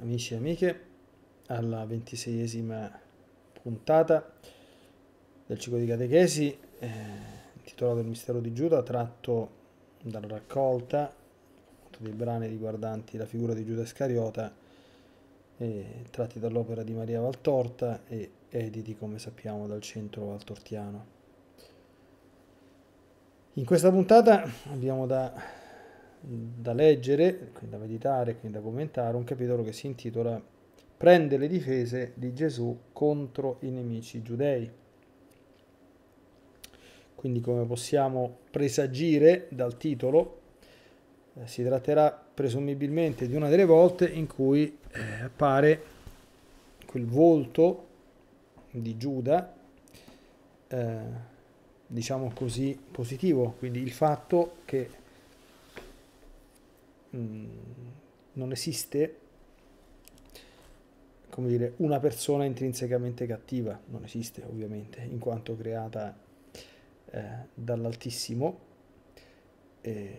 amici e amiche, alla ventiseiesima puntata del ciclo di catechesi eh, intitolato Il mistero di Giuda, tratto dalla raccolta dei brani riguardanti la figura di Giuda Iscariota, eh, tratti dall'opera di Maria Valtorta e editi, come sappiamo, dal centro valtortiano. In questa puntata abbiamo da da leggere, quindi da meditare, quindi da commentare, un capitolo che si intitola Prende le difese di Gesù contro i nemici giudei. Quindi come possiamo presagire dal titolo, eh, si tratterà presumibilmente di una delle volte in cui eh, appare quel volto di Giuda, eh, diciamo così, positivo, quindi il fatto che Mm, non esiste come dire, una persona intrinsecamente cattiva, non esiste ovviamente, in quanto creata eh, dall'Altissimo, eh,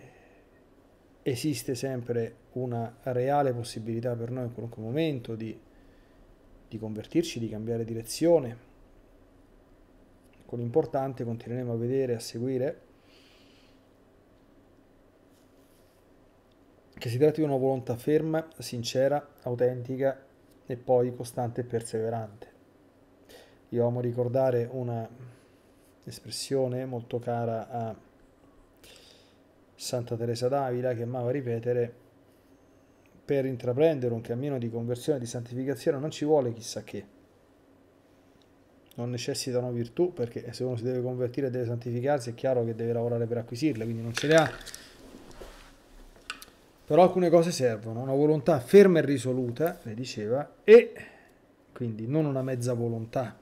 esiste sempre una reale possibilità per noi in qualunque momento di, di convertirci, di cambiare direzione. Con l'importante continueremo a vedere, a seguire che si tratti di una volontà ferma, sincera, autentica e poi costante e perseverante. Io amo ricordare una espressione molto cara a Santa Teresa d'Avila che amava ripetere per intraprendere un cammino di conversione e di santificazione non ci vuole chissà che. Non necessitano virtù perché se uno si deve convertire e deve santificarsi è chiaro che deve lavorare per acquisirle, quindi non ce le ha però alcune cose servono, una volontà ferma e risoluta, le diceva, e quindi non una mezza volontà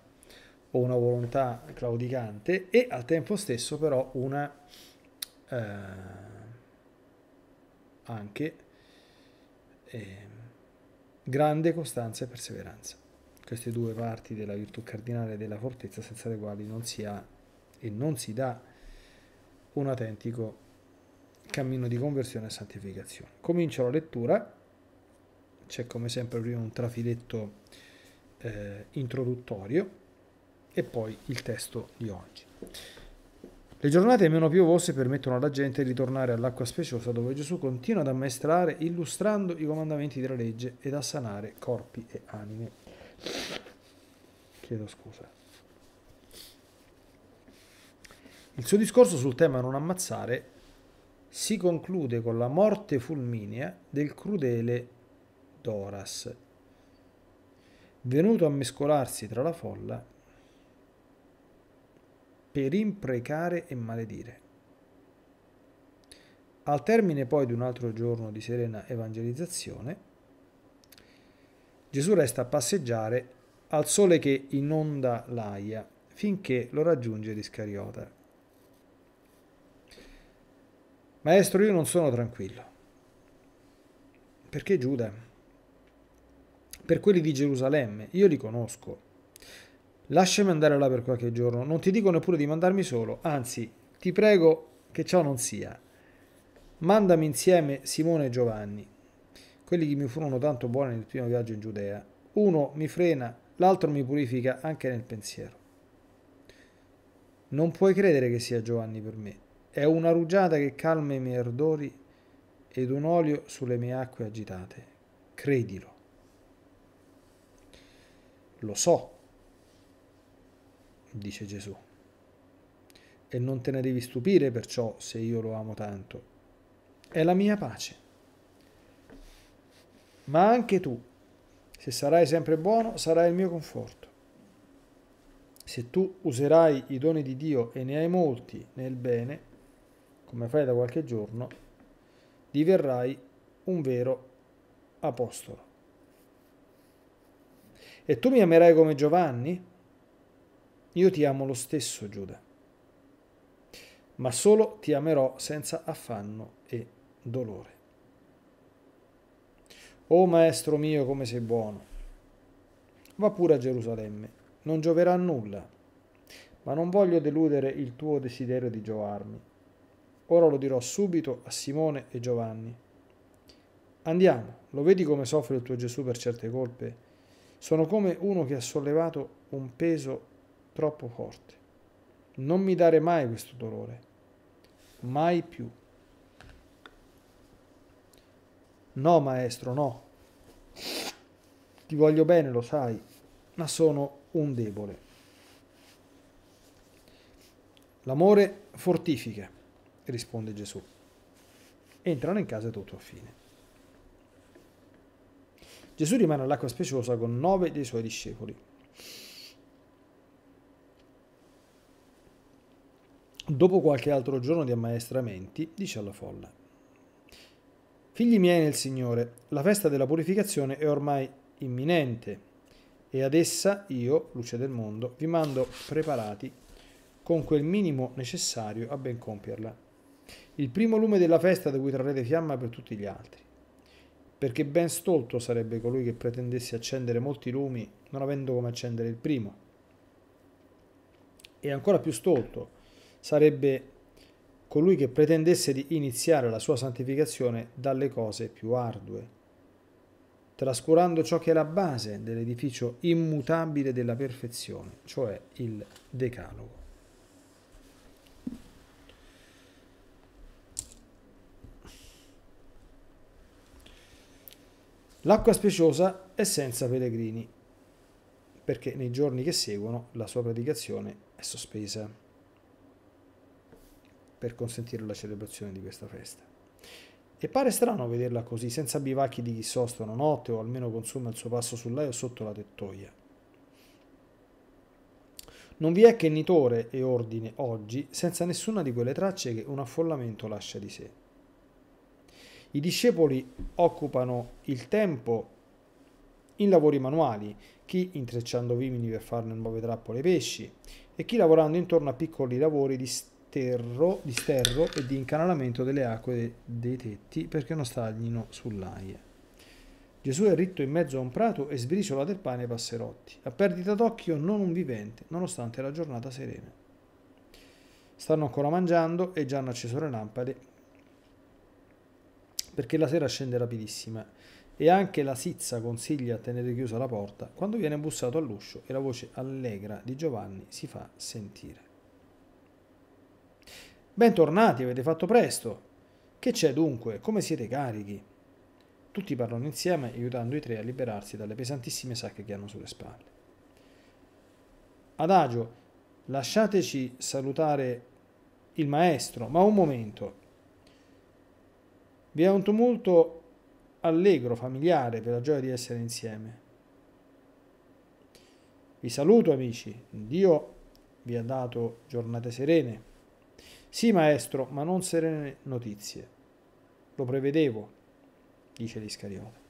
o una volontà claudicante e al tempo stesso però una eh, anche eh, grande costanza e perseveranza. Queste due parti della virtù cardinale e della fortezza senza le quali non si ha e non si dà un autentico cammino di conversione e santificazione. Comincio la lettura, c'è come sempre prima un trafiletto eh, introduttorio e poi il testo di oggi. Le giornate meno piovose permettono alla gente di ritornare all'acqua speciosa dove Gesù continua ad ammaestrare illustrando i comandamenti della legge ed a sanare corpi e anime. Chiedo scusa. Il suo discorso sul tema non ammazzare si conclude con la morte fulminea del crudele Doras. Venuto a mescolarsi tra la folla per imprecare e maledire. Al termine poi di un altro giorno di serena evangelizzazione, Gesù resta a passeggiare al sole che inonda l'aia finché lo raggiunge l'Iscariota. Maestro, io non sono tranquillo. Perché Giuda? Per quelli di Gerusalemme, io li conosco. Lasciami andare là per qualche giorno, non ti dico neppure di mandarmi solo, anzi, ti prego che ciò non sia. Mandami insieme Simone e Giovanni, quelli che mi furono tanto buoni nel primo viaggio in Giudea. Uno mi frena, l'altro mi purifica anche nel pensiero. Non puoi credere che sia Giovanni per me è una rugiada che calma i miei ardori ed un olio sulle mie acque agitate. Credilo. Lo so, dice Gesù, e non te ne devi stupire perciò se io lo amo tanto. È la mia pace. Ma anche tu, se sarai sempre buono, sarai il mio conforto. Se tu userai i doni di Dio e ne hai molti nel bene, come fai da qualche giorno, diverrai un vero apostolo. E tu mi amerai come Giovanni? Io ti amo lo stesso, Giuda, ma solo ti amerò senza affanno e dolore. O maestro mio, come sei buono, va pure a Gerusalemme, non gioverà a nulla, ma non voglio deludere il tuo desiderio di giovarmi Ora lo dirò subito a Simone e Giovanni. Andiamo, lo vedi come soffre il tuo Gesù per certe colpe? Sono come uno che ha sollevato un peso troppo forte. Non mi dare mai questo dolore, mai più. No, maestro, no. Ti voglio bene, lo sai, ma sono un debole. L'amore fortifica risponde Gesù. Entrano in casa e tutto a fine. Gesù rimane all'acqua speciosa con nove dei suoi discepoli. Dopo qualche altro giorno di ammaestramenti, dice alla folla, Figli miei nel Signore, la festa della purificazione è ormai imminente e ad essa io, luce del mondo, vi mando preparati con quel minimo necessario a ben compierla. Il primo lume della festa da cui trarrete fiamma per tutti gli altri. Perché ben stolto sarebbe colui che pretendesse accendere molti lumi non avendo come accendere il primo. E ancora più stolto sarebbe colui che pretendesse di iniziare la sua santificazione dalle cose più ardue, trascurando ciò che è la base dell'edificio immutabile della perfezione, cioè il decalogo. L'acqua speciosa è senza pellegrini, perché nei giorni che seguono la sua predicazione è sospesa per consentire la celebrazione di questa festa. E pare strano vederla così, senza bivacchi di chi sosta una notte o almeno consuma il suo passo sull'aia sotto la tettoia. Non vi è che nitore e ordine oggi senza nessuna di quelle tracce che un affollamento lascia di sé. I discepoli occupano il tempo in lavori manuali, chi intrecciando vimini per farne nuove trappole ai pesci e chi lavorando intorno a piccoli lavori di sterro, di sterro e di incanalamento delle acque dei tetti perché non stagnino sull'aia. Gesù è ritto in mezzo a un prato e sbriciola del pane ai passerotti. A perdita d'occhio non un vivente, nonostante la giornata serena. Stanno ancora mangiando e già hanno acceso le lampade perché la sera scende rapidissima e anche la sizza consiglia a tenere chiusa la porta quando viene bussato all'uscio e la voce allegra di Giovanni si fa sentire. Bentornati, avete fatto presto. Che c'è dunque? Come siete carichi? Tutti parlano insieme, aiutando i tre a liberarsi dalle pesantissime sacche che hanno sulle spalle. Adagio, lasciateci salutare il maestro, ma un momento, vi è un tumulto allegro, familiare, per la gioia di essere insieme. Vi saluto amici, Dio vi ha dato giornate serene. Sì maestro, ma non serene notizie. Lo prevedevo, dice l'Iscariota.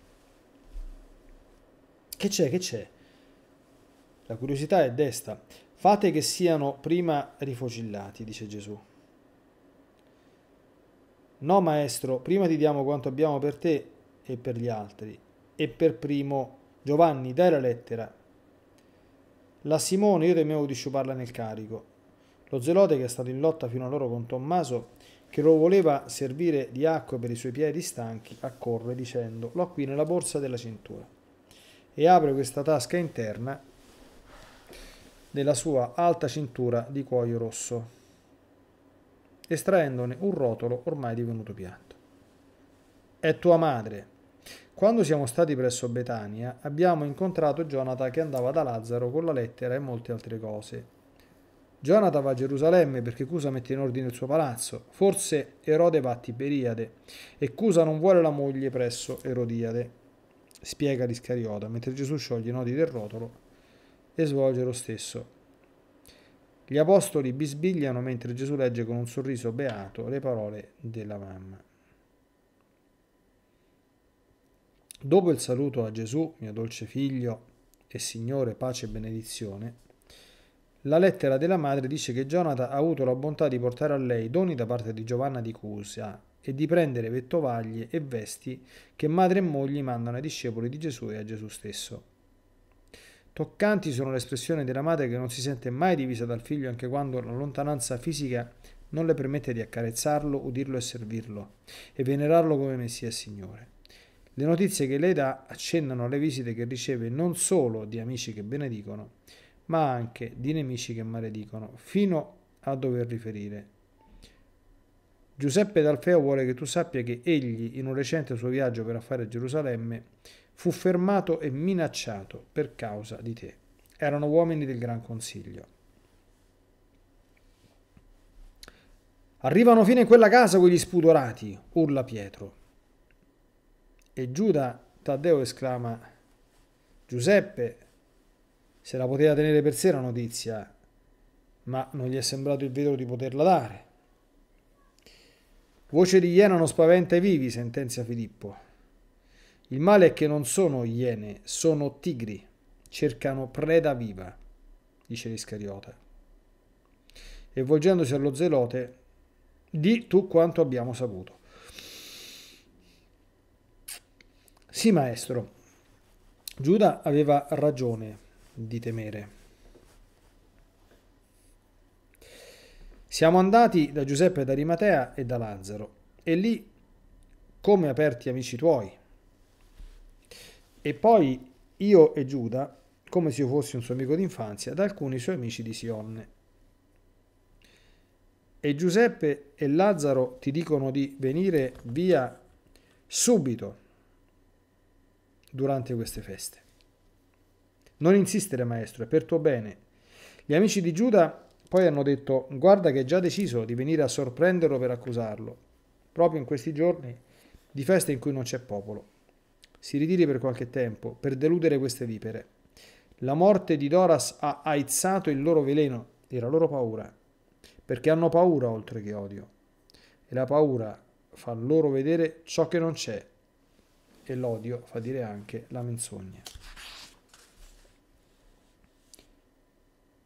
Che c'è, che c'è? La curiosità è desta. Fate che siano prima rifocillati, dice Gesù. No, maestro, prima ti diamo quanto abbiamo per te e per gli altri. E per primo, Giovanni, dai la lettera. La Simone io temevo di sciuparla nel carico. Lo zelote che è stato in lotta fino a loro con Tommaso, che lo voleva servire di acqua per i suoi piedi stanchi, accorre dicendo l'ho qui nella borsa della cintura. E apre questa tasca interna della sua alta cintura di cuoio rosso estraendone un rotolo ormai divenuto piatto. È tua madre. Quando siamo stati presso Betania abbiamo incontrato Jonata che andava da Lazzaro con la lettera e molte altre cose. Jonata va a Gerusalemme perché Cusa mette in ordine il suo palazzo. Forse Erode va a Tiberiade e Cusa non vuole la moglie presso Erodiade. Spiega l'Iscariota mentre Gesù scioglie i nodi del rotolo e svolge lo stesso gli apostoli bisbigliano mentre Gesù legge con un sorriso beato le parole della mamma. Dopo il saluto a Gesù, mio dolce figlio e Signore, pace e benedizione, la lettera della madre dice che Jonathan ha avuto la bontà di portare a lei doni da parte di Giovanna di Cusa e di prendere vettovaglie e vesti che madre e moglie mandano ai discepoli di Gesù e a Gesù stesso. Toccanti sono le espressioni della madre che non si sente mai divisa dal figlio anche quando la lontananza fisica non le permette di accarezzarlo, udirlo e servirlo, e venerarlo come Messia e Signore. Le notizie che lei dà accennano alle visite che riceve non solo di amici che benedicono, ma anche di nemici che maledicono, fino a dover riferire. Giuseppe d'Alfeo vuole che tu sappia che egli, in un recente suo viaggio per affare a Gerusalemme, fu fermato e minacciato per causa di te. Erano uomini del Gran Consiglio. Arrivano fino in quella casa quegli spudorati, urla Pietro. E Giuda Taddeo esclama, Giuseppe se la poteva tenere per sé la notizia, ma non gli è sembrato il vetro di poterla dare. Voce di iena non spaventa i vivi, sentenzia Filippo. Il male è che non sono iene, sono tigri, cercano preda viva, dice l'Iscariota. E volgendosi allo zelote, di tu quanto abbiamo saputo. Sì, maestro, Giuda aveva ragione di temere. Siamo andati da Giuseppe d'Arimatea e da Lazzaro, e lì, come aperti amici tuoi, e poi io e Giuda, come se io fossi un suo amico d'infanzia, da alcuni suoi amici di Sionne. E Giuseppe e Lazzaro ti dicono di venire via subito durante queste feste. Non insistere, maestro, è per tuo bene. Gli amici di Giuda poi hanno detto, guarda che è già deciso di venire a sorprenderlo per accusarlo, proprio in questi giorni di feste in cui non c'è popolo si ritiri per qualche tempo per deludere queste vipere. La morte di Doras ha aizzato il loro veleno e la loro paura, perché hanno paura oltre che odio. E la paura fa loro vedere ciò che non c'è e l'odio fa dire anche la menzogna.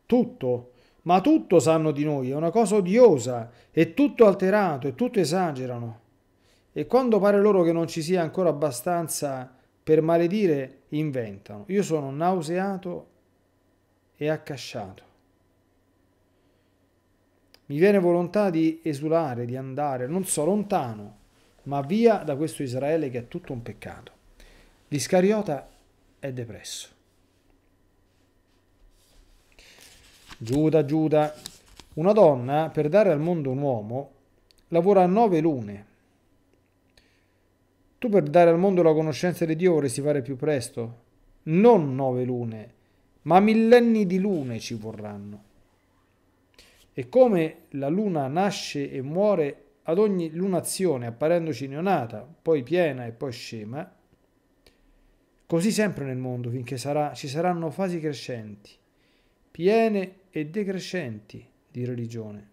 Tutto, ma tutto sanno di noi, è una cosa odiosa, è tutto alterato, è tutto esagerano e quando pare loro che non ci sia ancora abbastanza per maledire, inventano. Io sono nauseato e accasciato. Mi viene volontà di esulare, di andare, non so, lontano, ma via da questo Israele che è tutto un peccato. L'Iscariota è depresso. Giuda, Giuda, una donna per dare al mondo un uomo lavora a nove lune tu per dare al mondo la conoscenza di Dio vorresti fare più presto? Non nove lune, ma millenni di lune ci vorranno. E come la luna nasce e muore ad ogni lunazione, apparendoci neonata, poi piena e poi scema, così sempre nel mondo finché sarà, ci saranno fasi crescenti, piene e decrescenti di religione.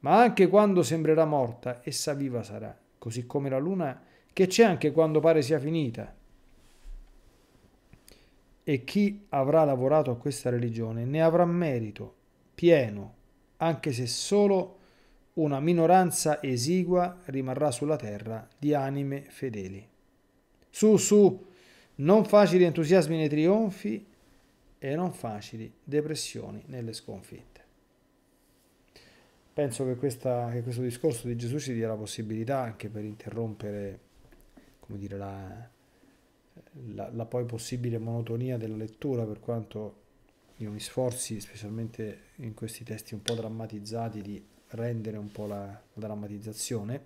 Ma anche quando sembrerà morta, essa viva sarà, così come la luna che c'è anche quando pare sia finita. E chi avrà lavorato a questa religione ne avrà merito pieno, anche se solo una minoranza esigua rimarrà sulla terra di anime fedeli. Su, su, non facili entusiasmi nei trionfi e non facili depressioni nelle sconfitte. Penso che, questa, che questo discorso di Gesù ci dia la possibilità anche per interrompere come dire, la, la, la, poi possibile monotonia della lettura, per quanto io mi sforzi, specialmente in questi testi un po' drammatizzati, di rendere un po' la, la drammatizzazione,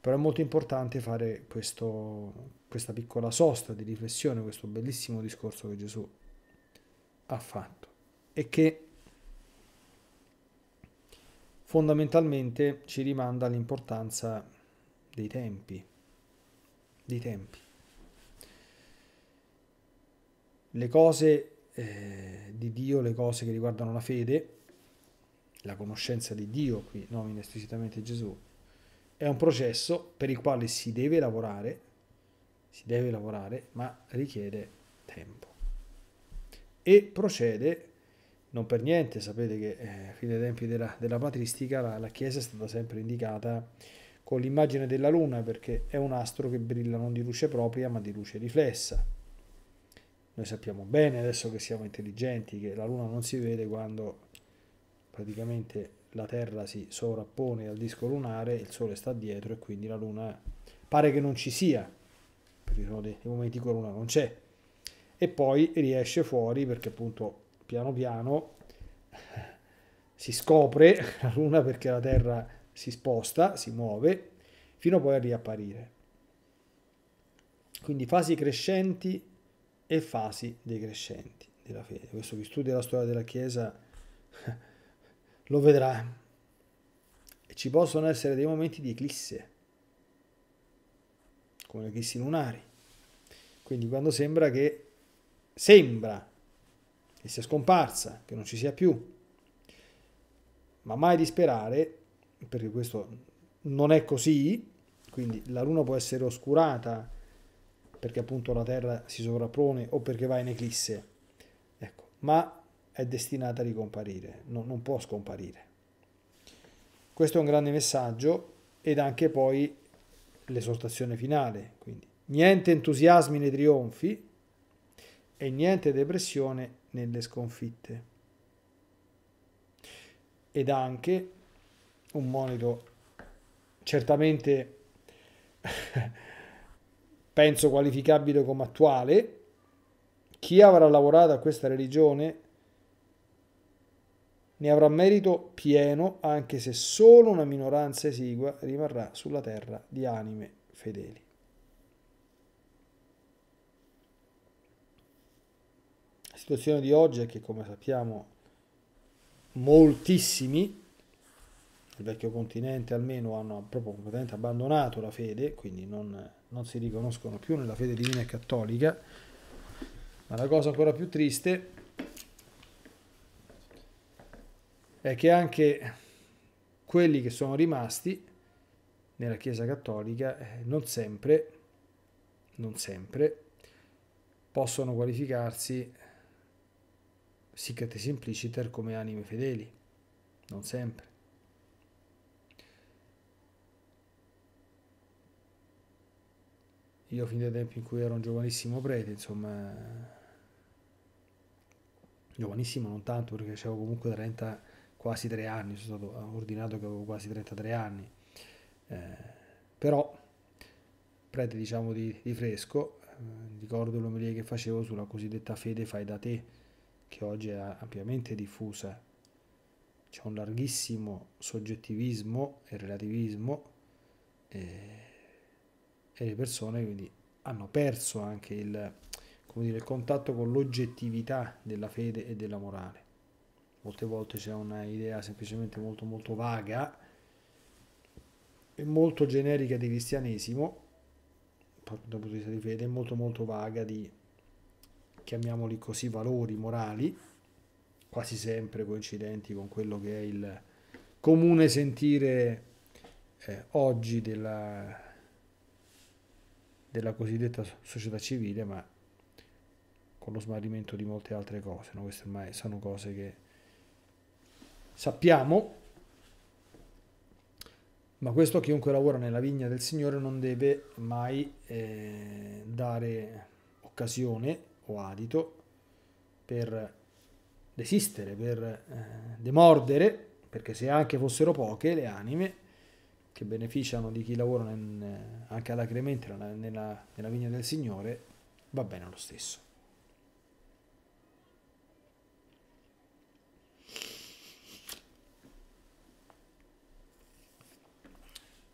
però è molto importante fare questo, questa piccola sosta di riflessione, questo bellissimo discorso che Gesù ha fatto e che fondamentalmente ci rimanda all'importanza dei tempi dei tempi. Le cose eh, di Dio, le cose che riguardano la fede, la conoscenza di Dio, qui nomina esplicitamente Gesù, è un processo per il quale si deve lavorare, si deve lavorare, ma richiede tempo. E procede, non per niente, sapete che eh, fino ai tempi della, della patristica la, la Chiesa è stata sempre indicata con l'immagine della Luna perché è un astro che brilla non di luce propria ma di luce riflessa. Noi sappiamo bene adesso che siamo intelligenti che la Luna non si vede quando praticamente la Terra si sovrappone al disco lunare, il Sole sta dietro e quindi la Luna pare che non ci sia, perché sono dei momenti in cui la Luna non c'è. E poi riesce fuori perché appunto piano piano si scopre la Luna perché la Terra si sposta, si muove, fino a poi a riapparire. Quindi fasi crescenti e fasi decrescenti della fede. Questo chi studia la storia della Chiesa lo vedrà. E ci possono essere dei momenti di eclisse, come le eclissi lunari. Quindi quando sembra che sembra che sia scomparsa, che non ci sia più, ma mai disperare perché questo non è così, quindi la luna può essere oscurata perché appunto la Terra si sovrappone o perché va in eclisse, ecco, ma è destinata a ricomparire, no, non può scomparire. Questo è un grande messaggio ed anche poi l'esortazione finale, quindi niente entusiasmi nei trionfi e niente depressione nelle sconfitte. Ed anche un monito certamente penso qualificabile come attuale. Chi avrà lavorato a questa religione ne avrà merito pieno anche se solo una minoranza esigua rimarrà sulla terra di anime fedeli. La situazione di oggi è che, come sappiamo, moltissimi il vecchio continente almeno hanno proprio completamente abbandonato la fede, quindi non, non si riconoscono più nella fede divina e cattolica. Ma la cosa ancora più triste è che anche quelli che sono rimasti nella Chiesa Cattolica eh, non sempre, non sempre possono qualificarsi sic et simpliciter come anime fedeli, non sempre. io fin dai tempi in cui ero un giovanissimo prete, insomma, giovanissimo non tanto perché avevo comunque 30, quasi 3 anni, sono stato ordinato che avevo quasi 33 anni, eh, però prete diciamo di, di fresco, eh, ricordo l'omelia che facevo sulla cosiddetta fede fai da te, che oggi è ampiamente diffusa, c'è un larghissimo soggettivismo e relativismo. Eh, e le persone quindi hanno perso anche il, dire, il contatto con l'oggettività della fede e della morale. Molte volte c'è un'idea semplicemente molto molto vaga e molto generica di cristianesimo, proprio dal punto di vista di fede, molto molto vaga di, chiamiamoli così, valori morali, quasi sempre coincidenti con quello che è il comune sentire eh, oggi della, della cosiddetta società civile, ma con lo smarrimento di molte altre cose. No? Queste ormai sono cose che sappiamo, ma questo chiunque lavora nella vigna del Signore non deve mai eh, dare occasione o adito per desistere, per eh, demordere, perché se anche fossero poche le anime, che beneficiano di chi lavora in, anche alla nella, nella vigna del Signore, va bene lo stesso.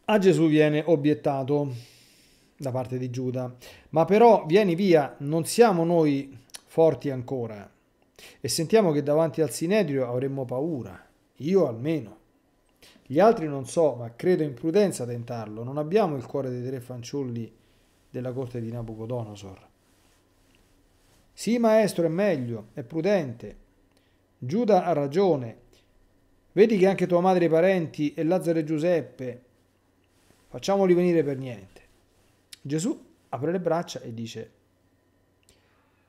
A Gesù viene obiettato da parte di Giuda, ma però vieni via, non siamo noi forti ancora e sentiamo che davanti al Sinedrio avremmo paura, io almeno. Gli altri non so, ma credo imprudenza tentarlo. Non abbiamo il cuore dei tre fanciulli della corte di Nabucodonosor. Sì, maestro, è meglio, è prudente. Giuda ha ragione. Vedi che anche tua madre e i parenti e Lazzaro e Giuseppe facciamoli venire per niente. Gesù apre le braccia e dice,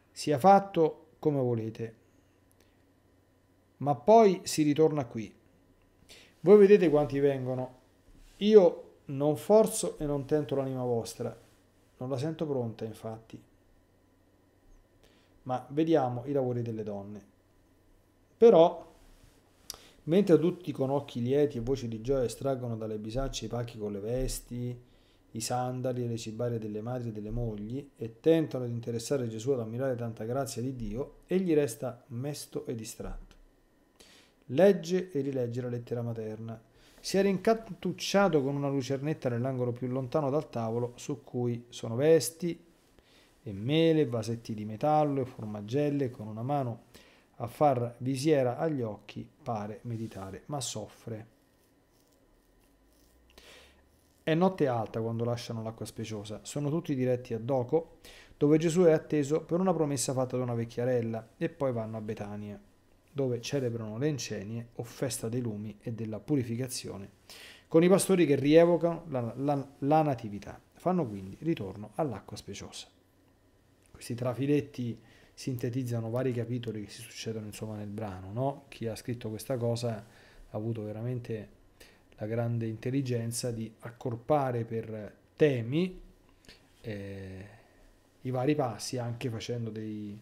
sia fatto come volete. Ma poi si ritorna qui. Voi vedete quanti vengono. Io non forzo e non tento l'anima vostra. Non la sento pronta, infatti. Ma vediamo i lavori delle donne. Però, mentre tutti con occhi lieti e voci di gioia estraggono dalle bisacce i pacchi con le vesti, i sandali e le cibarie delle madri e delle mogli e tentano di interessare Gesù ad ammirare tanta grazia di Dio, egli resta mesto e distratto. Legge e rilegge la lettera materna. Si era incantucciato con una lucernetta nell'angolo più lontano dal tavolo, su cui sono vesti e mele, vasetti di metallo e formagelle con una mano a far visiera agli occhi, pare meditare, ma soffre. È notte alta quando lasciano l'acqua speciosa. Sono tutti diretti a Doco, dove Gesù è atteso per una promessa fatta da una vecchiarella, e poi vanno a Betania dove celebrano le incenie o festa dei lumi e della purificazione, con i pastori che rievocano la, la, la natività. Fanno quindi ritorno all'acqua speciosa. Questi trafiletti sintetizzano vari capitoli che si succedono insomma nel brano, no? Chi ha scritto questa cosa ha avuto veramente la grande intelligenza di accorpare per temi eh, i vari passi anche facendo dei,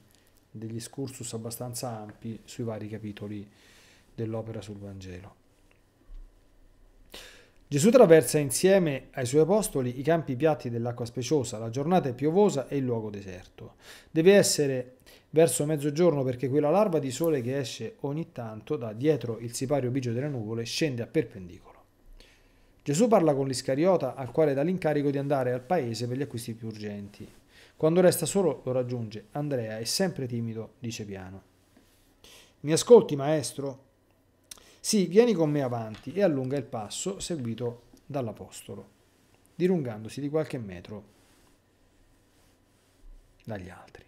degli scursus abbastanza ampi sui vari capitoli dell'opera sul Vangelo. Gesù traversa insieme ai suoi apostoli i campi piatti dell'acqua speciosa, la giornata è piovosa e il luogo deserto. Deve essere verso mezzogiorno perché quella larva di sole che esce ogni tanto da dietro il sipario bigio delle nuvole scende a perpendicolo. Gesù parla con l'Iscariota al quale dà l'incarico di andare al paese per gli acquisti più urgenti. Quando resta solo lo raggiunge. Andrea è sempre timido, dice piano. Mi ascolti, maestro? Sì, vieni con me avanti e allunga il passo seguito dall'apostolo, dilungandosi di qualche metro dagli altri.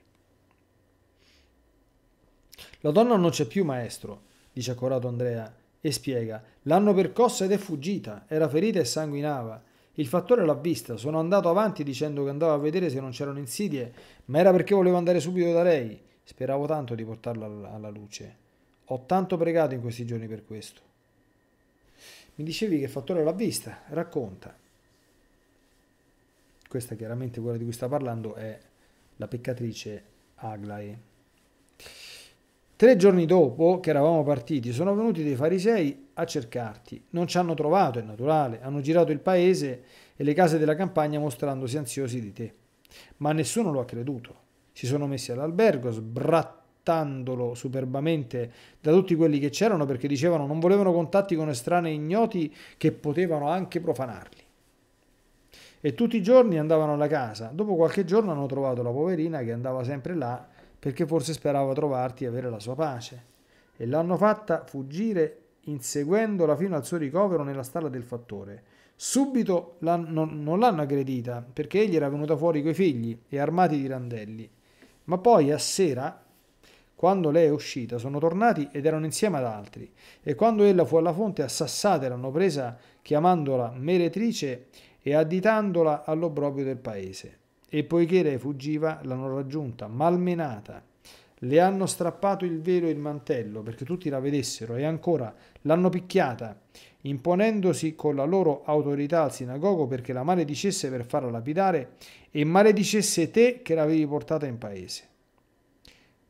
La donna non c'è più, maestro, dice accorato Andrea e spiega. L'hanno percossa ed è fuggita, era ferita e sanguinava. Il fattore l'ha vista, sono andato avanti dicendo che andavo a vedere se non c'erano insidie, ma era perché volevo andare subito da lei. Speravo tanto di portarla alla luce. Ho tanto pregato in questi giorni per questo. Mi dicevi che il fattore l'ha vista, racconta. Questa chiaramente quella di cui sta parlando è la peccatrice Aglae. Tre giorni dopo che eravamo partiti sono venuti dei farisei a cercarti. Non ci hanno trovato, è naturale, hanno girato il paese e le case della campagna mostrandosi ansiosi di te. Ma nessuno lo ha creduto. Si sono messi all'albergo, sbrattandolo superbamente da tutti quelli che c'erano perché dicevano non volevano contatti con estranei ignoti che potevano anche profanarli. E tutti i giorni andavano alla casa. Dopo qualche giorno hanno trovato la poverina che andava sempre là perché forse sperava trovarti e avere la sua pace. E l'hanno fatta fuggire inseguendola fino al suo ricovero nella stalla del fattore. Subito non l'hanno aggredita perché egli era venuto fuori coi figli e armati di randelli. Ma poi a sera, quando lei è uscita, sono tornati ed erano insieme ad altri. E quando ella fu alla fonte, a sassate l'hanno presa chiamandola meretrice e additandola all'obbrobio del paese e poiché lei fuggiva l'hanno raggiunta, malmenata. Le hanno strappato il velo e il mantello perché tutti la vedessero e ancora l'hanno picchiata, imponendosi con la loro autorità al sinagogo perché la maledicesse per farla lapidare e maledicesse te che l'avevi portata in paese.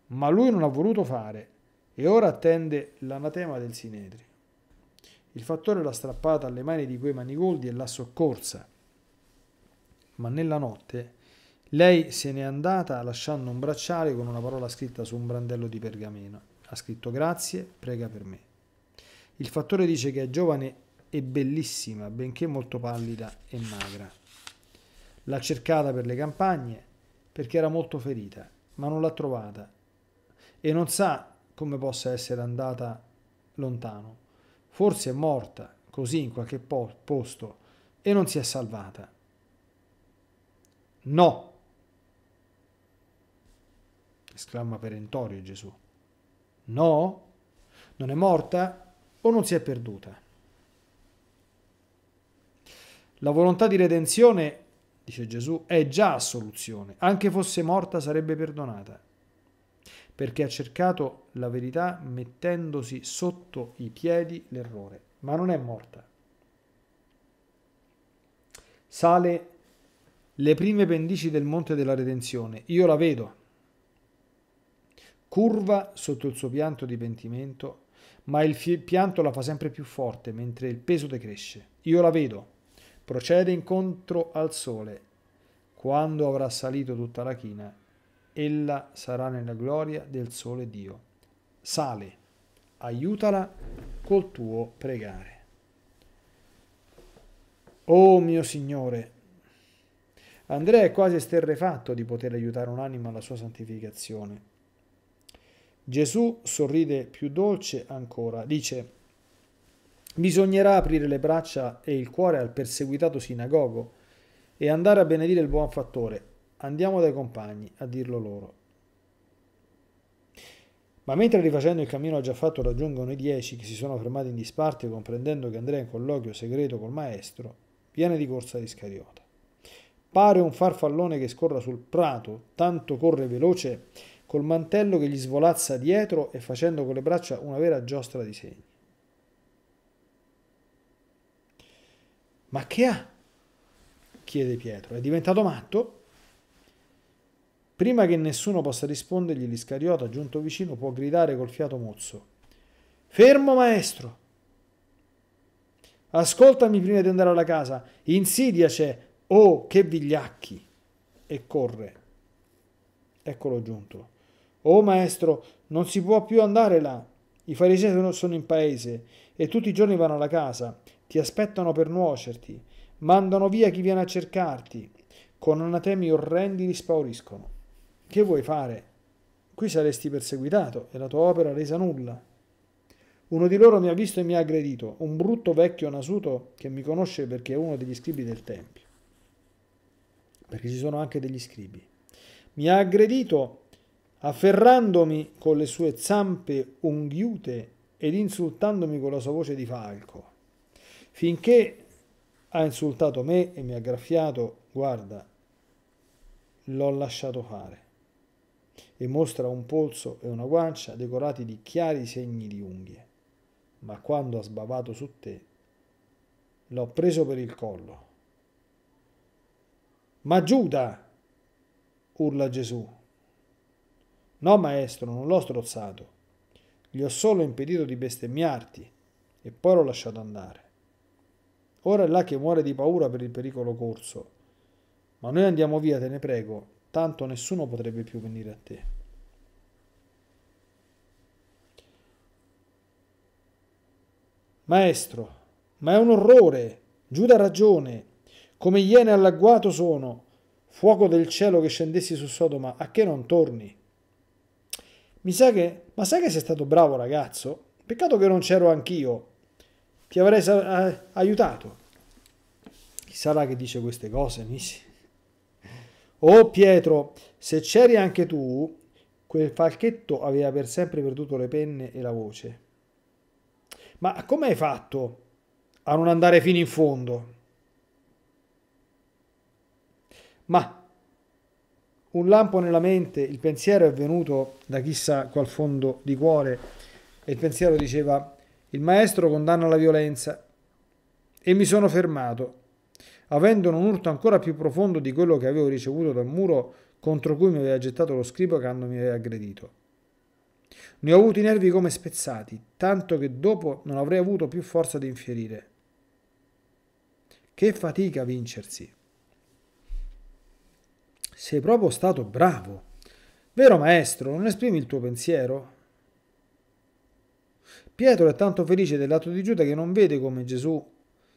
Ma lui non ha voluto fare e ora attende l'anatema del sinedrio. Il fattore l'ha strappata alle mani di quei manigoldi e l'ha soccorsa. Ma nella notte lei se n'è andata lasciando un bracciale con una parola scritta su un brandello di pergamena. Ha scritto grazie, prega per me. Il fattore dice che è giovane e bellissima, benché molto pallida e magra. L'ha cercata per le campagne perché era molto ferita, ma non l'ha trovata e non sa come possa essere andata lontano. Forse è morta così in qualche posto e non si è salvata. No, esclama perentorio Gesù. No? Non è morta o non si è perduta? La volontà di redenzione, dice Gesù, è già soluzione. Anche fosse morta sarebbe perdonata, perché ha cercato la verità mettendosi sotto i piedi l'errore, ma non è morta. Sale le prime pendici del monte della redenzione. Io la vedo, curva sotto il suo pianto di pentimento, ma il pianto la fa sempre più forte mentre il peso decresce. Io la vedo, procede incontro al sole. Quando avrà salito tutta la china, ella sarà nella gloria del sole Dio. Sale, aiutala col tuo pregare. Oh mio Signore, Andrea è quasi esterrefatto di poter aiutare un'anima alla sua santificazione. Gesù sorride più dolce ancora, dice Bisognerà aprire le braccia e il cuore al perseguitato sinagogo e andare a benedire il buon fattore. Andiamo dai compagni a dirlo loro. Ma mentre rifacendo il cammino già fatto raggiungono i dieci che si sono fermati in disparte comprendendo che Andrea è in colloquio segreto col maestro, viene di corsa di Pare un farfallone che scorra sul prato, tanto corre veloce col mantello che gli svolazza dietro e facendo con le braccia una vera giostra di segni. Ma che ha? chiede Pietro. È diventato matto? Prima che nessuno possa rispondergli, l'Iscariota, giunto vicino, può gridare col fiato mozzo. Fermo, maestro! Ascoltami prima di andare alla casa. Insidia c'è. Oh, che vigliacchi! E corre. Eccolo giunto. Oh maestro, non si può più andare là. I farisei sono in paese e tutti i giorni vanno alla casa, ti aspettano per nuocerti, mandano via chi viene a cercarti. Con anatemi orrendi li spauriscono. Che vuoi fare? Qui saresti perseguitato e la tua opera resa nulla. Uno di loro mi ha visto e mi ha aggredito, un brutto vecchio nasuto che mi conosce perché è uno degli scribi del Tempio. Perché ci sono anche degli scribi. Mi ha aggredito afferrandomi con le sue zampe unghiute ed insultandomi con la sua voce di falco. Finché ha insultato me e mi ha graffiato, guarda, l'ho lasciato fare. E mostra un polso e una guancia decorati di chiari segni di unghie. Ma quando ha sbavato su te, l'ho preso per il collo. Ma Giuda! urla Gesù No, maestro, non l'ho strozzato. Gli ho solo impedito di bestemmiarti e poi l'ho lasciato andare. Ora è là che muore di paura per il pericolo corso. Ma noi andiamo via, te ne prego, tanto nessuno potrebbe più venire a te. Maestro, ma è un orrore! Giuda ha ragione! Come iene all'agguato sono! Fuoco del cielo che scendessi su Sodoma, a che non torni? Mi sa che... Ma sai che sei stato bravo ragazzo? Peccato che non c'ero anch'io. Ti avrei aiutato. Chi sarà che dice queste cose, Nisi? Oh Pietro, se c'eri anche tu, quel falchetto aveva per sempre perduto le penne e la voce. Ma come hai fatto a non andare fino in fondo? Ma un lampo nella mente, il pensiero è venuto da chissà qual fondo di cuore e il pensiero diceva il maestro condanna la violenza e mi sono fermato, avendo un urto ancora più profondo di quello che avevo ricevuto dal muro contro cui mi aveva gettato lo scribo quando mi aveva aggredito. Ne ho avuto i nervi come spezzati, tanto che dopo non avrei avuto più forza di infierire. Che fatica vincersi! Sei proprio stato bravo. Vero maestro, non esprimi il tuo pensiero? Pietro è tanto felice dell'atto di Giuda che non vede come Gesù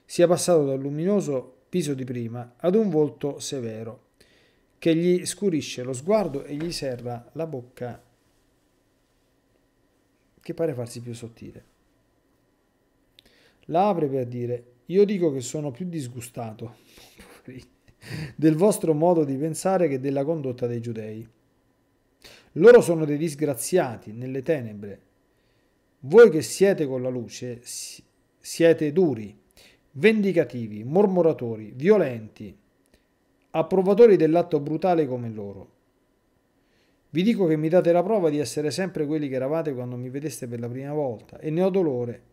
sia passato dal luminoso viso di prima ad un volto severo, che gli scurisce lo sguardo e gli serra la bocca che pare farsi più sottile. La apre per dire, io dico che sono più disgustato. Poverino del vostro modo di pensare che della condotta dei giudei. Loro sono dei disgraziati nelle tenebre. Voi che siete con la luce, siete duri, vendicativi, mormoratori, violenti, approvatori dell'atto brutale come loro. Vi dico che mi date la prova di essere sempre quelli che eravate quando mi vedeste per la prima volta e ne ho dolore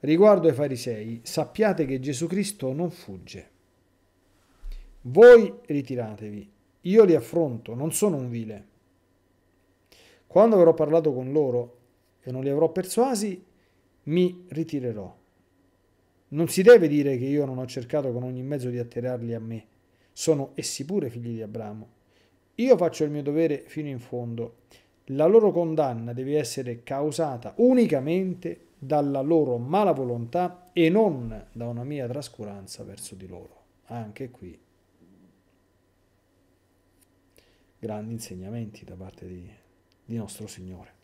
Riguardo ai farisei, sappiate che Gesù Cristo non fugge. Voi ritiratevi, io li affronto, non sono un vile. Quando avrò parlato con loro e non li avrò persuasi, mi ritirerò. Non si deve dire che io non ho cercato con ogni mezzo di atterrarli a me. Sono essi pure figli di Abramo. Io faccio il mio dovere fino in fondo. La loro condanna deve essere causata unicamente dalla loro mala volontà e non da una mia trascuranza verso di loro. Anche qui grandi insegnamenti da parte di, di nostro Signore.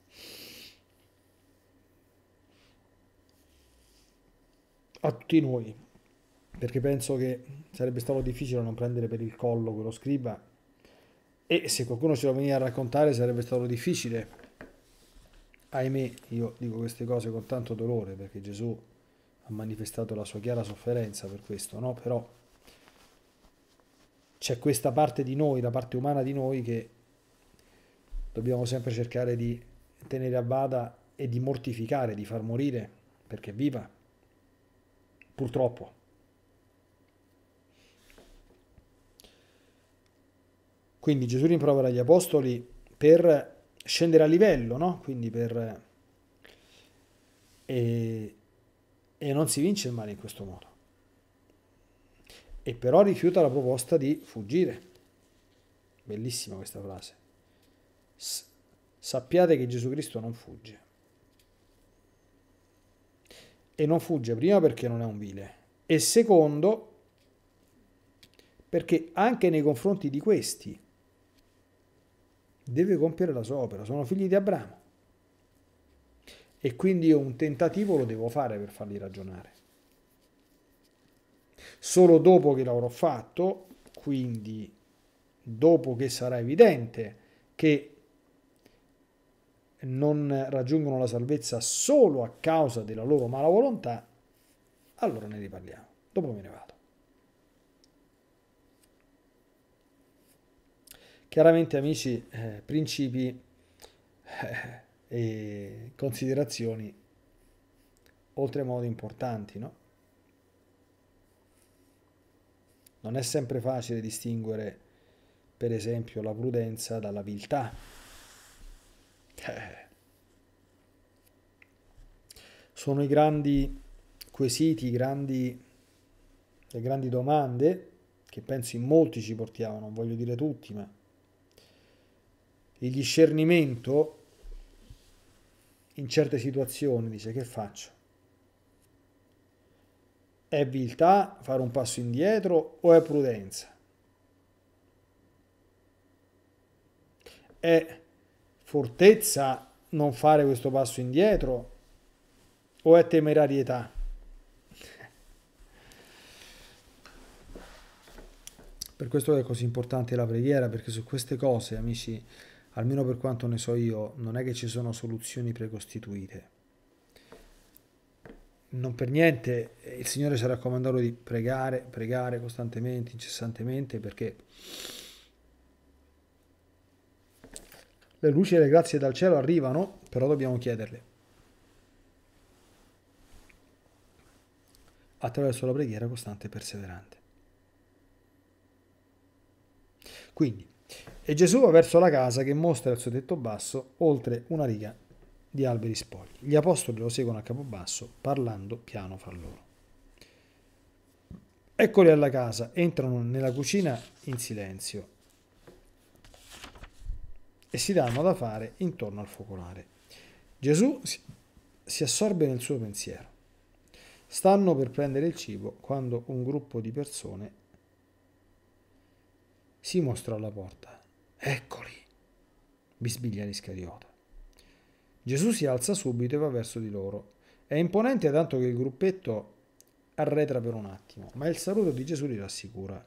A tutti noi, perché penso che sarebbe stato difficile non prendere per il collo quello scriba e se qualcuno ce lo veniva a raccontare sarebbe stato difficile ahimè io dico queste cose con tanto dolore perché Gesù ha manifestato la sua chiara sofferenza per questo, no? Però c'è questa parte di noi, la parte umana di noi che dobbiamo sempre cercare di tenere a bada e di mortificare, di far morire perché è viva. Purtroppo. Quindi Gesù rimprovera gli apostoli per scendere a livello, no? Quindi per... E, e non si vince il male in questo modo. E però rifiuta la proposta di fuggire. Bellissima questa frase. S sappiate che Gesù Cristo non fugge. E non fugge prima perché non è un vile. E secondo, perché anche nei confronti di questi deve compiere la sua opera, sono figli di Abramo. E quindi io un tentativo lo devo fare per farli ragionare. Solo dopo che l'avrò fatto, quindi dopo che sarà evidente che non raggiungono la salvezza solo a causa della loro mala volontà, allora ne riparliamo. Dopo me ne vado. Chiaramente amici, eh, principi eh, e considerazioni oltremodo importanti, no? Non è sempre facile distinguere, per esempio, la prudenza dalla viltà. Eh. Sono i grandi quesiti, i grandi, le grandi domande che penso in molti ci portiamo, non voglio dire tutti, ma il discernimento in certe situazioni dice che faccio? È viltà fare un passo indietro o è prudenza? È fortezza non fare questo passo indietro o è temerarietà? Per questo è così importante la preghiera, perché su queste cose, amici, almeno per quanto ne so io, non è che ci sono soluzioni precostituite. Non per niente eh, il Signore ci ha raccomandato di pregare, pregare costantemente, incessantemente, perché le luci e le grazie dal cielo arrivano, però dobbiamo chiederle. attraverso la preghiera costante e perseverante. Quindi, e Gesù va verso la casa che mostra il suo tetto basso oltre una riga di alberi spogli. Gli apostoli lo seguono a capobasso parlando piano fra loro. Eccoli alla casa, entrano nella cucina in silenzio e si danno da fare intorno al focolare. Gesù si assorbe nel suo pensiero. Stanno per prendere il cibo quando un gruppo di persone si mostra alla porta. Eccoli, bisbiglia l'Iscariota. Gesù si alza subito e va verso di loro. È imponente tanto che il gruppetto arretra per un attimo, ma il saluto di Gesù li rassicura.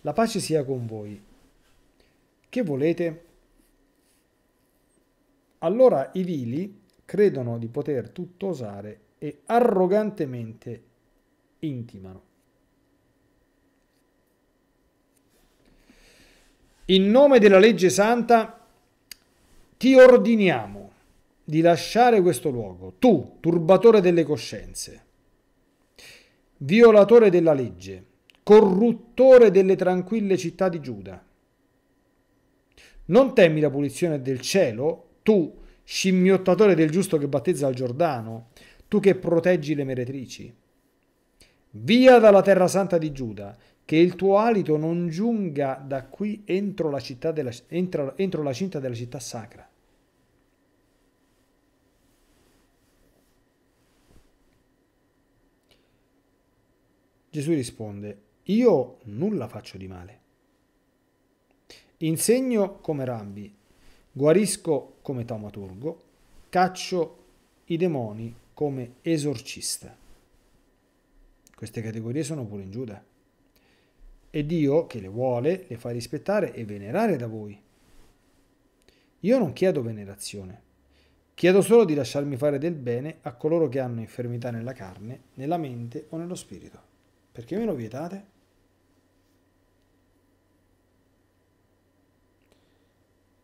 La pace sia con voi. Che volete? Allora i vili credono di poter tutto osare e arrogantemente intimano. In nome della legge santa ti ordiniamo di lasciare questo luogo, tu, turbatore delle coscienze, violatore della legge, corruttore delle tranquille città di Giuda. Non temi la punizione del cielo, tu, scimmiottatore del giusto che battezza il Giordano, tu che proteggi le meretrici. Via dalla terra santa di Giuda, che il tuo alito non giunga da qui entro la, città della, entro, entro la cinta della città sacra. Gesù risponde, io nulla faccio di male. Insegno come rabbi, guarisco come taumaturgo, caccio i demoni come esorcista. Queste categorie sono pure in Giuda e Dio, che le vuole, le fa rispettare e venerare da voi. Io non chiedo venerazione, chiedo solo di lasciarmi fare del bene a coloro che hanno infermità nella carne, nella mente o nello spirito. Perché me lo vietate?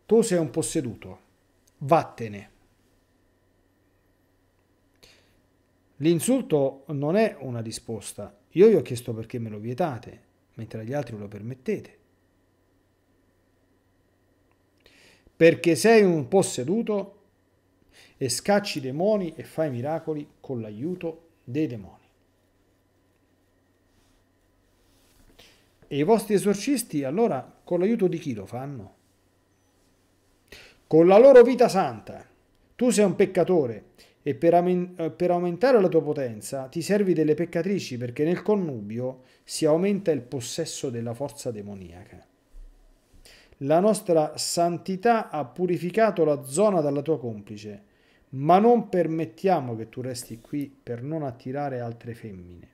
Tu sei un posseduto, vattene. L'insulto non è una risposta. Io gli ho chiesto perché me lo vietate mentre agli altri lo permettete. Perché sei un posseduto e scacci i demoni e fai miracoli con l'aiuto dei demoni. E i vostri esorcisti allora con l'aiuto di chi lo fanno? Con la loro vita santa. Tu sei un peccatore e per, eh, per, aumentare la tua potenza ti servi delle peccatrici perché nel connubio si aumenta il possesso della forza demoniaca. La nostra santità ha purificato la zona dalla tua complice, ma non permettiamo che tu resti qui per non attirare altre femmine.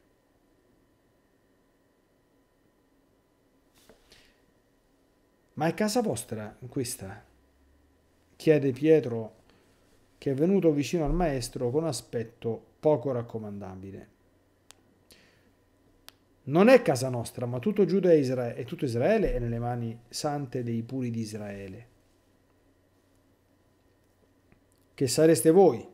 Ma è casa vostra questa? chiede Pietro che è venuto vicino al maestro con aspetto poco raccomandabile. Non è casa nostra, ma tutto Giuda e, Israele, tutto Israele è nelle mani sante dei puri di Israele. Che sareste voi?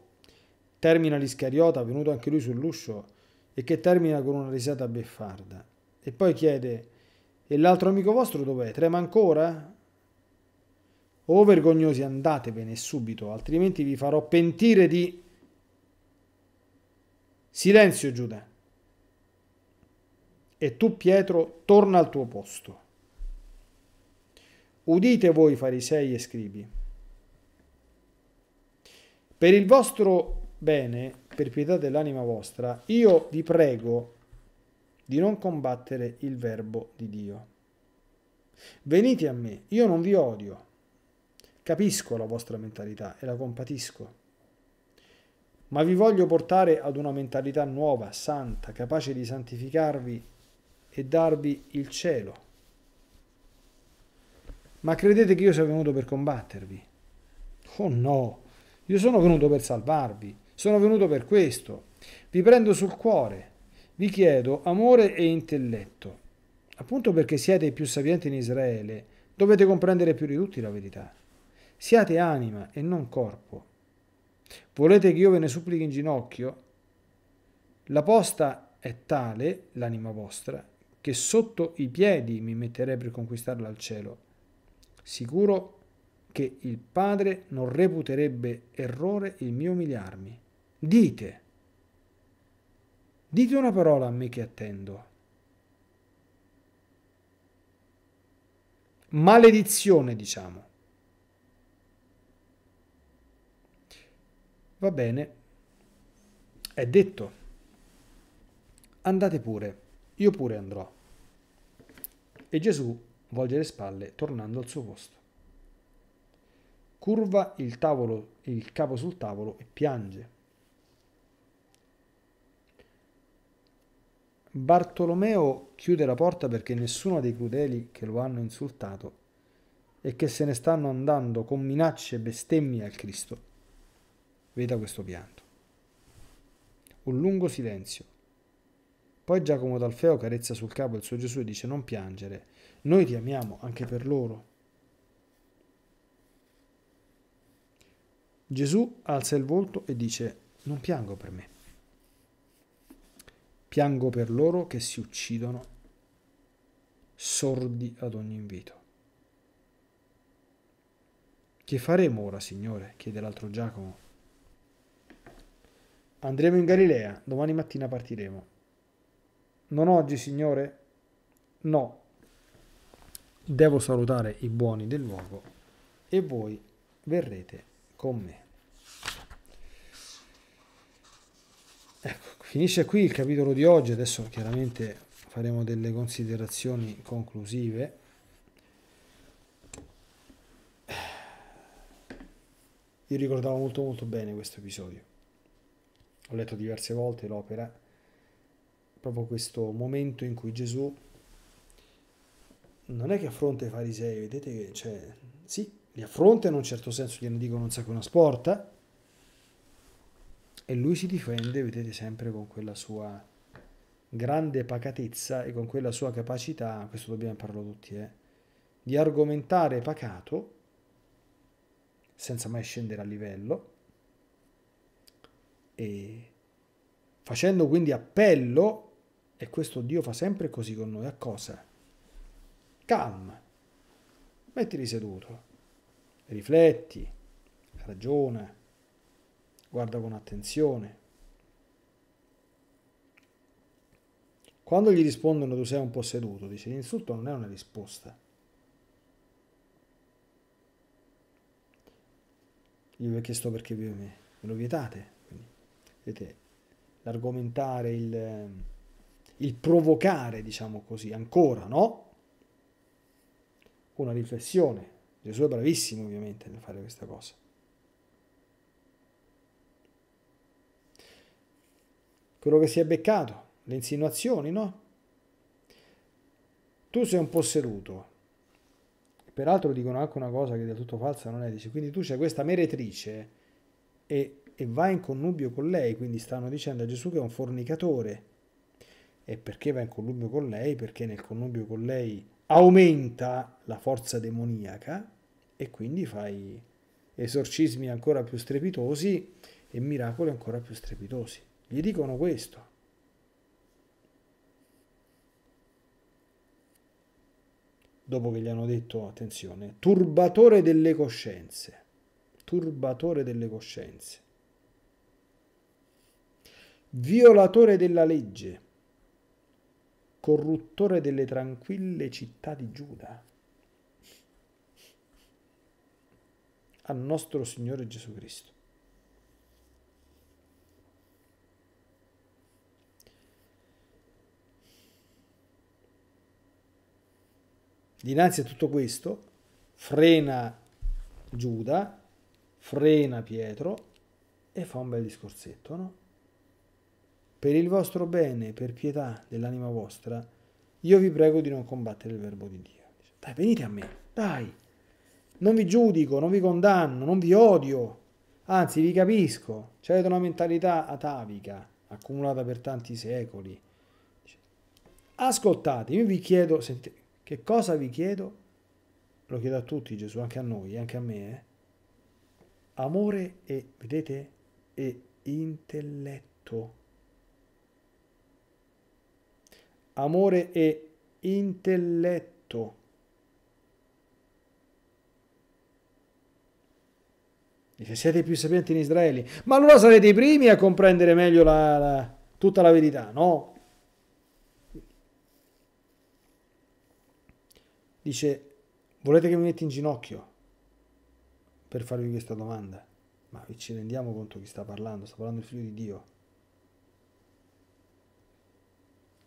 Termina l'Iscariota, venuto anche lui sull'uscio, e che termina con una risata beffarda. E poi chiede, e l'altro amico vostro dov'è? Trema ancora? O vergognosi andatevene subito, altrimenti vi farò pentire di... Silenzio Giuda. E tu Pietro torna al tuo posto. Udite voi farisei e scribi. Per il vostro bene, per pietà dell'anima vostra, io vi prego di non combattere il verbo di Dio. Venite a me, io non vi odio. Capisco la vostra mentalità e la compatisco. Ma vi voglio portare ad una mentalità nuova, santa, capace di santificarvi e darvi il cielo. Ma credete che io sia venuto per combattervi? Oh no, io sono venuto per salvarvi, sono venuto per questo. Vi prendo sul cuore, vi chiedo amore e intelletto. Appunto perché siete i più sapienti in Israele, dovete comprendere più di tutti la verità. Siate anima e non corpo. Volete che io ve ne supplichi in ginocchio? La posta è tale, l'anima vostra, che sotto i piedi mi metterei per conquistarla al cielo. Sicuro che il Padre non reputerebbe errore il mio umiliarmi. Dite, dite una parola a me che attendo. Maledizione, diciamo. Va bene, è detto. Andate pure, io pure andrò. E Gesù volge le spalle tornando al suo posto. Curva il, tavolo, il capo sul tavolo e piange. Bartolomeo chiude la porta perché nessuno dei crudeli che lo hanno insultato e che se ne stanno andando con minacce e bestemmie al Cristo veda questo pianto. Un lungo silenzio. Poi Giacomo d'Alfeo carezza sul capo il suo Gesù e dice non piangere, noi ti amiamo anche per loro. Gesù alza il volto e dice non piango per me, piango per loro che si uccidono, sordi ad ogni invito. Che faremo ora, Signore? chiede l'altro Giacomo. Andremo in Galilea, domani mattina partiremo. Non oggi, Signore? No. Devo salutare i buoni del luogo e voi verrete con me. Ecco, finisce qui il capitolo di oggi, adesso chiaramente faremo delle considerazioni conclusive. Io ricordavo molto molto bene questo episodio ho letto diverse volte l'opera, proprio questo momento in cui Gesù non è che affronta i farisei, vedete che cioè, sì, li affronta in un certo senso, gliene dicono un sacco una sporta, e lui si difende, vedete, sempre con quella sua grande pacatezza e con quella sua capacità, questo dobbiamo impararlo tutti, eh, di argomentare pacato senza mai scendere a livello, e facendo quindi appello, e questo Dio fa sempre così con noi, a cosa? Calma, mettiti seduto, rifletti, ragiona, guarda con attenzione. Quando gli rispondono tu sei un po' seduto, dice l'insulto non è una risposta. Io vi ho chiesto perché vi me lo vietate vedete, l'argomentare, il, il provocare, diciamo così, ancora, no? Una riflessione. Gesù è bravissimo ovviamente nel fare questa cosa. Quello che si è beccato, le insinuazioni, no? Tu sei un posseduto. Peraltro dicono anche una cosa che è tutto falsa, non è? Dice, quindi tu sei questa meretrice e e va in connubio con lei, quindi stanno dicendo a Gesù che è un fornicatore. E perché va in connubio con lei? Perché nel connubio con lei aumenta la forza demoniaca e quindi fai esorcismi ancora più strepitosi e miracoli ancora più strepitosi. Gli dicono questo. Dopo che gli hanno detto, attenzione, turbatore delle coscienze, turbatore delle coscienze violatore della legge, corruttore delle tranquille città di Giuda, al nostro Signore Gesù Cristo. Dinanzi a tutto questo, frena Giuda, frena Pietro e fa un bel discorsetto, no? Per il vostro bene, per pietà dell'anima vostra, io vi prego di non combattere il verbo di Dio. Dai, venite a me, dai. Non vi giudico, non vi condanno, non vi odio. Anzi, vi capisco. C'è una mentalità atavica, accumulata per tanti secoli. Ascoltate, io vi chiedo, sentite, che cosa vi chiedo? Lo chiedo a tutti Gesù, anche a noi, anche a me. Eh? Amore e, vedete, e intelletto. amore e intelletto. Dice, siete i più sapienti in Israele, ma allora sarete i primi a comprendere meglio la, la, tutta la verità, no? Dice, volete che mi metti in ginocchio per farvi questa domanda? Ma ci rendiamo conto chi sta parlando? Sta parlando il figlio di Dio.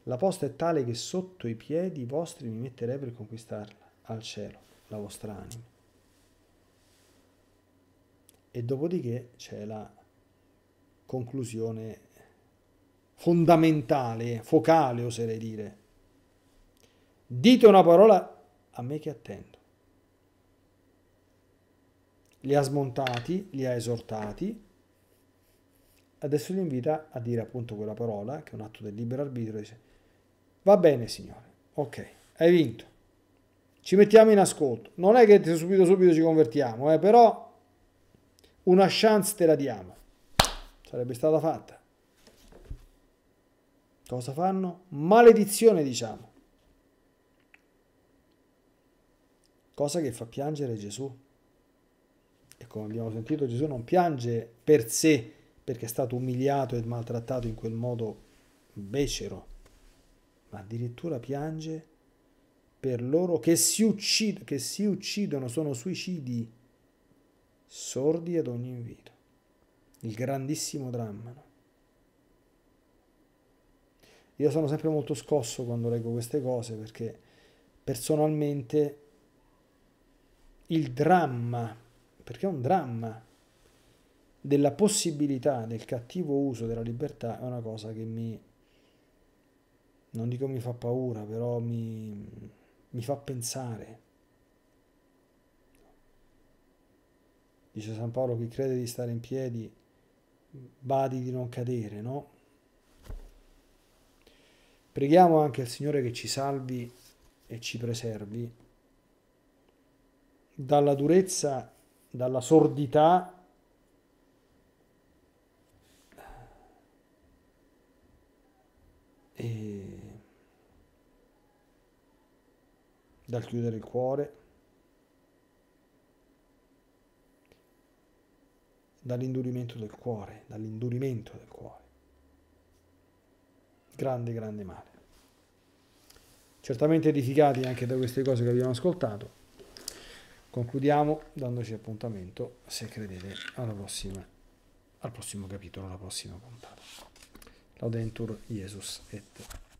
La posta è tale che sotto i piedi vostri mi metterei per conquistarla al cielo, la vostra anima. E dopodiché c'è la conclusione fondamentale, focale oserei dire. Dite una parola a me che attendo. Li ha smontati, li ha esortati, adesso li invita a dire appunto quella parola, che è un atto del libero arbitrio, dice Va bene signore, ok, hai vinto. Ci mettiamo in ascolto. Non è che subito subito ci convertiamo, eh, però una chance te la diamo. Sarebbe stata fatta. Cosa fanno? Maledizione diciamo. Cosa che fa piangere Gesù. E come abbiamo sentito Gesù non piange per sé perché è stato umiliato e maltrattato in quel modo becero ma addirittura piange per loro che si, uccid- che si uccidono, sono suicidi sordi ad ogni invito. Il grandissimo dramma. No? Io sono sempre molto scosso quando leggo queste cose perché personalmente il dramma, perché è un dramma, della possibilità del cattivo uso della libertà è una cosa che mi non dico mi fa paura, però mi, mi fa pensare. Dice San Paolo, chi crede di stare in piedi, badi di non cadere, no? Preghiamo anche il Signore che ci salvi e ci preservi dalla durezza, dalla sordità e dal chiudere il cuore, dall'indurimento del cuore, dall'indurimento del cuore. Grande, grande male. Certamente edificati anche da queste cose che abbiamo ascoltato, concludiamo dandoci appuntamento, se credete, alla prossima, al prossimo capitolo, alla prossima puntata. Laudentur Jesus et